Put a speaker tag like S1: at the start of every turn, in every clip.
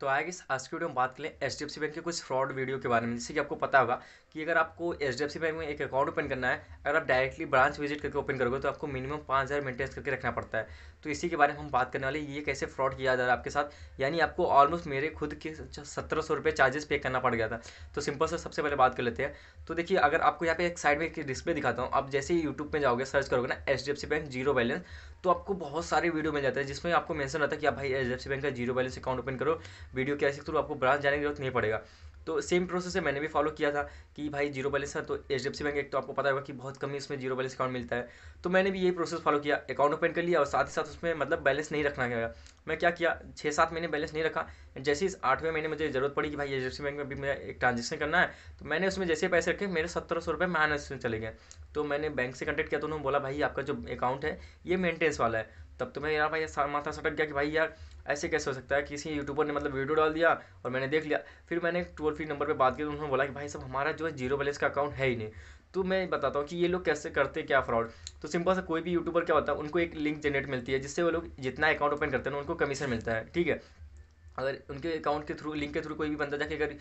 S1: तो आया कि आज की वीडियो में बात करें H D F C bank के कुछ फ्रॉड वीडियो के बारे में जैसे कि आपको पता होगा कि अगर आपको H D F C bank में एक अकाउंट ओपन करना है अगर आप डायरेक्टली ब्रांच विजिट करके ओपन करोगे तो आपको मिनिमम पाँच हज़ार मेंटेनेंस करके रखना पड़ता है तो इसी के बारे में हम बात करने वाले ये कैसे फ्रॉड किया जा रहा है आपके साथ यानी आपको ऑलमोस्ट मेरे खुद के सत्रह सौ रुपये चार्जेस पे करना पड़ गया था तो सिंपल से सबसे पहले बात कर लेते हैं तो देखिए अगर आपको यहाँ पे एक साइड में एक डिस्प्ले दिखाता हूँ आप जैसे ही यूट्यूब में जाओगे सर्च करोगे ना H D F C bank zero balance तो आपको बहुत सारे वीडियो मिल जाते हैं जिसमें आपको मैंसन रहता है कि आप भाई H D F C bank का जीरो बैलेंस अकाउंट ओपन करो वीडियो कैसे के थ्रू आपको ब्रांच जाने की जरूरत नहीं पड़ेगा तो सेम प्रोसेस है मैंने भी फॉलो किया था कि भाई जीरो बैलेंस है तो एच डी बैंक एक तो आपको पता होगा कि बहुत कम ही उसमें जीरो बैलेंस अकाउंट मिलता है तो मैंने भी यही प्रोसेस फॉलो किया अकाउंट ओपन कर लिया और साथ ही साथ उसमें मतलब बैलेंस नहीं रखना गया मैं क्या किया छः सात महीने बैलेंस नहीं रखा जैसे इस आठवें महीने मुझे जरूरत पड़ी कि भाई एच डी बैंक में अभी मैं एक ट्रांजेक्शन करना है तो मैंने उसमें जैसे पैसे रखे मेरे सत्रह सौ रुपये माइनस में चले गए तो मैंने बैंक से कंटेक्ट किया तो उन्होंने बोला भाई आपका जो अकाउंट है ये मेंटेनेंस वाला है तब तो मैं यार भाई यार माथा सटक गया कि भाई यार ऐसे कैसे हो सकता है किसी यूट्यूबर ने मतलब वीडियो डाल दिया और मैंने देख लिया फिर मैंने टोल फ्री नंबर पर बात की तो उन्होंने बोला कि भाई सब हमारा जो है जीरो बैलेंस का अकाउंट है ही नहीं तो मैं बताता हूँ कि ये लोग कैसे करते क्या फ्रॉड तो सिंपल सा कोई भी यूट्यूबर क्या होता है उनको एक लिंक जनरेट मिलती है जिससे वो लोग जितना अकाउंट ओपन करते हैं उनको कमीशन मिलता है ठीक है अगर उनके अकाउंट के थ्रू लिंक के थ्रू कोई भी बंदा जाके अगर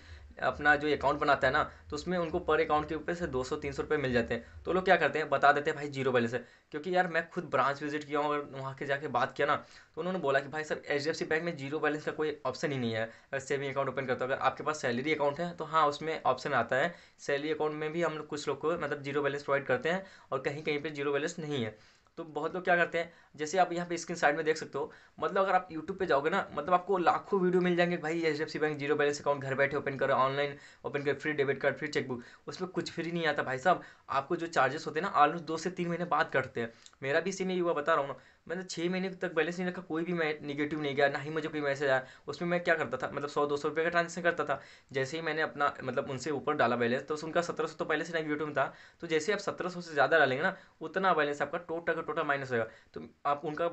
S1: अपना जो अकाउंट बनाता है ना तो उसमें उनको पर अकाउंट के ऊपर से दो सौ तीन सौ रुपये मिल जाते हैं तो लोग क्या करते हैं बता देते हैं भाई जीरो बैलेंस है क्योंकि यार मैं खुद ब्रांच विजिट किया हूँ और वहाँ के जाके बात किया ना तो उन्होंने बोला कि भाई sir H D F C bank में जीरो बैलेंस का कोई ऑप्शन ही नहीं है अगर सेविंग अकाउंट ओपन करते हो अगर आपके पास सैलरी अकाउंट है तो हाँ उसमें ऑप्शन आता है सैलरी अकाउंट में भी हम लोग कुछ लोग को मतलब जीरो बैलेंस प्रोवाइड करते हैं और कहीं कहीं पर जीरो बैलेंस नहीं है तो बहुत लोग क्या करते हैं जैसे आप यहाँ पे स्क्रीन साइड में देख सकते हो मतलब अगर आप यूट्यूब पे जाओगे ना मतलब आपको लाखों वीडियो मिल जाएंगे भाई H D bank zero balance account घर बैठे ओपन करो ऑनलाइन ओपन करो free debit card free chequebook उसमें कुछ फ्री नहीं आता भाई साहब आपको जो चार्जेस होते हैं ना ऑलमोस्ट दो से तीन महीने बाद कटते हैं मेरा भी सेम युवा बता रहा हूँ मैंने छः महीने तक बैलेंस नहीं रखा कोई भी मैं निगेटिव नहीं गया ना ही मुझे कोई मैसेज आया उसमें मैं क्या करता था मतलब सौ दो सौ रुपये का ट्रांजेक्शन करता था जैसे ही मैंने अपना मतलब उनसे ऊपर डाला बैलेंस तो उनका सत्रह सौ तो पहले से नेगेटिव में था तो जैसे आप सत्रह सौ से ज़्यादा डालेंगे ना उतना बैलेंस आपका टोटल का टोटल माइनस होगा तो आप उनका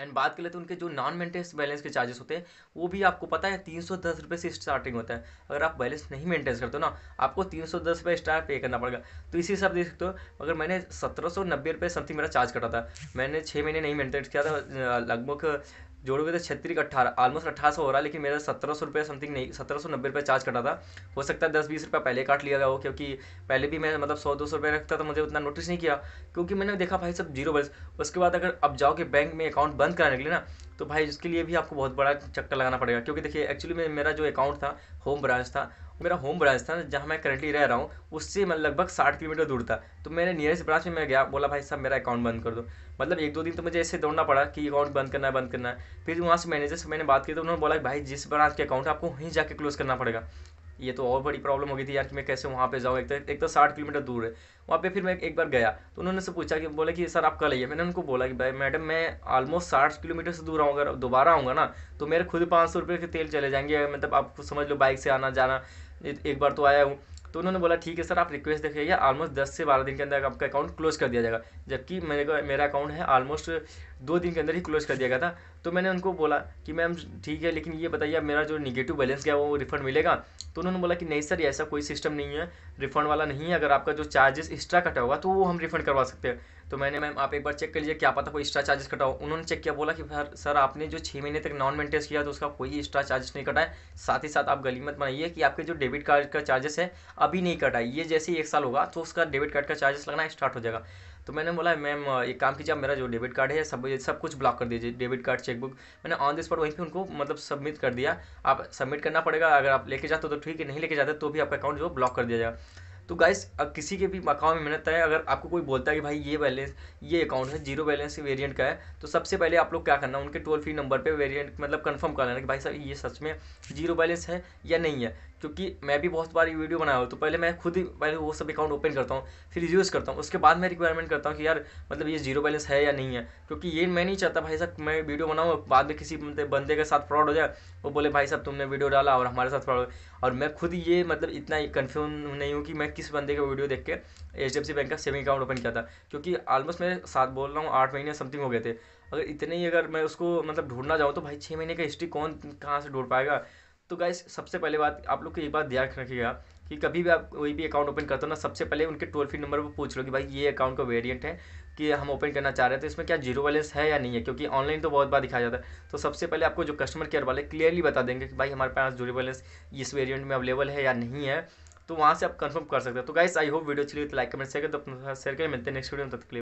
S1: एंड बात कर लेते तो हैं उनके जो नॉन मेंटेनेंस बैलेंस के चार्जेस होते हैं वो भी आपको पता है तीन सौ दस रुपये से स्टार्टिंग होता है अगर आप बैलेंस नहीं मेंटेन करते हो ना आपको तीन सौ दस रुपये स्टार पे करना पड़ेगा तो इसी हिसाब देख सकते हो अगर मैंने सत्रह सौ नब्बे रुपये समथिंग मेरा चार्ज कटा था मैंने छः महीने नहीं मेंटेन किया था लगभग जोड़ोगे तो छत्तीस अट्ठारह ऑलमोस्ट अट्ठारह सौ हो रहा है लेकिन मेरा सत्रह सौ रुपये समथिंग नहीं सत्रह सौ नब्बे रुपये चार्ज कटा था हो सकता है दस बीस रुपये पहले काट लिया गया हो क्योंकि पहले भी मैं मतलब सौ दो सौ रुपये रखता था मुझे उतना नोटिस नहीं किया क्योंकि मैंने देखा भाई सब जीरो बैलेंस उसके बाद अगर अब जाओगे बैंक में अकाउंट बंद कराने के लिए ना तो भाई उसके लिए भी आपको बहुत बड़ा चक्कर लगाना पड़ेगा क्योंकि देखिए एक्चुअली में मेरा जो अकाउंट था होम ब्रांच था मेरा होम ब्रांच था जहाँ मैं करंटली रह रहा हूँ उससे मैं लगभग साठ किलोमीटर दूर था तो मैंने नियरेस्ट ब्रांच में मैं गया बोला भाई साहब मेरा अकाउंट बंद कर दो मतलब एक दो दिन तो मुझे ऐसे दौड़ना पड़ा कि अकाउंट बंद करना है बंद करना है फिर वहाँ से मैनेजर से मैंने बात की तो उन्होंने बोला भाई जिस ब्रांच के अकाउंट है आपको वहीं जाकर क्लोज़ करना पड़ेगा ये तो और बड़ी प्रॉब्लम हो गई थी यार कि मैं कैसे वहाँ पे जाऊँ एक तो एक तो साठ किलोमीटर दूर है वहाँ पे फिर मैं एक बार गया तो उन्होंने से पूछा कि बोले कि सर आप कल आइए मैंने उनको बोला कि भाई मैडम मैं ऑलमोस्ट साठ किलोमीटर से दूर आऊँगा दोबारा आऊँगा ना तो मेरे खुद पाँच सौ रुपये के तेल चले जाएंगे मतलब आप समझ लो बाइक से आना जाना एक बार तो आया हूँ तो उन्होंने बोला ठीक है सर आप रिक्वेस्ट देखाइए ऑलमोस्ट दस से बारह दिन के अंदर आपका अकाउंट क्लोज कर दिया जाएगा जबकि मेरे को मेरा अकाउंट है ऑलमोस्ट दो दिन के अंदर ही क्लोज कर दिया गया था तो मैंने उनको बोला कि मैम ठीक है लेकिन ये बताइए मेरा जो निगेटिव बैलेंस गया वो रिफंड मिलेगा तो उन्होंने बोला कि नहीं सर ऐसा कोई सिस्टम नहीं है रिफंड वाला नहीं है अगर आपका जो चार्जेस एक्स्ट्रा कटा होगा तो वो हम रिफंड करवा सकते हैं तो मैंने मैम आप एक बार चेक कर लीजिए क्या पता कोई एक्स्ट्रा चार्जेस कटाओ उन्होंने चेक किया बोला कि सर सर आपने जो छः महीने तक नॉन मेंटेनेंस किया तो उसका कोई एक्स्ट्रा चार्जेस नहीं कटा है साथ ही साथ आप गली मत बनाइए कि आपके जो डेबिट कार्ड का चार्जेस है अभी नहीं कटा ये जैसे ही एक साल होगा तो उसका डेबिट कार्ड का चार्जेस लगना स्टार्ट हो जाएगा तो मैंने बोला मैम एक काम कीजिए आप मेरा जो डेबिट कार्ड है सब सब कुछ ब्लॉक कर दीजिए डेबिट कार्ड चेकबुक मैंने ऑन द स्पॉट वहीं पे उनको मतलब सबमिट कर दिया आप सबमिट करना पड़ेगा अगर आप लेके जाते हो तो ठीक है नहीं लेके जाते तो भी आपका अकाउंट जो ब्लॉक कर दिया जाएगा तो गाइस किसी के भी अकाउंट में मेहनत है अगर आपको कोई बोलता है कि भाई ये बैलेंस ये अकाउंट है जीरो बैलेंस वेरियंट का है तो सबसे पहले आप लोग क्या करना उनके टोल फ्री नंबर पर वेरियंट मतलब कन्फर्म कर लेना कि भाई साहब ये सच में जीरो बैलेंस है या नहीं है क्योंकि मैं भी बहुत बार ये वीडियो बनाया हूँ तो पहले मैं खुद ही पहले वो सब अकाउंट ओपन करता हूँ फिर यूज़ करता हूँ उसके बाद मैं रिक्वायरमेंट करता हूँ कि यार मतलब ये जीरो बैलेंस है या नहीं है क्योंकि ये मैं नहीं चाहता भाई साहब मैं वीडियो बनाऊँ बाद में किसी मतलब बंदे के साथ फ्रॉड हो जाए वो बोले भाई साहब तुमने वीडियो डाला और हमारे साथ फ्रॉड और मैं खुद ये मतलब इतना कन्फ्यूज नहीं हूँ कि मैं किस बंदे का वीडियो देख के H D F C bank का सेविंग अकाउंट ओपन किया था क्योंकि ऑलमोस्ट मैं साथ बोल रहा हूँ आठ महीने समथिंग हो गए थे अगर इतने ही अगर मैं उसको मतलब ढूंढना जाऊँ तो भाई छः महीने का हिस्ट्री कौन कहाँ से ढूंढ पाएगा तो गाइस सबसे पहले बात आप लोग को ये बात ध्यान रखिएगा कि कभी भी आप कोई भी अकाउंट ओपन करते हो ना सबसे पहले उनके टोल फ्री नंबर पर पूछ लो कि भाई ये अकाउंट का वेरिएंट है कि हम ओपन करना चाह रहे हैं तो इसमें क्या जीरो बैलेंस है या नहीं है क्योंकि ऑनलाइन तो बहुत बार दिखाया जाता है तो सबसे पहले आपको जो कस्टमर केयर वाले क्लियरली बता देंगे कि भाई हमारे पास जीरो बैलेंस इस वेरियंट में अवेलेबल है या नहीं है तो वहाँ से आप कंफर्म कर सकते हो तो गाइस आई होप वीडियो चलिए तो लाइक कमेंट शेयर करें तो अपना शेयर करें मिलते हैं नेक्स्ट वीडियो तक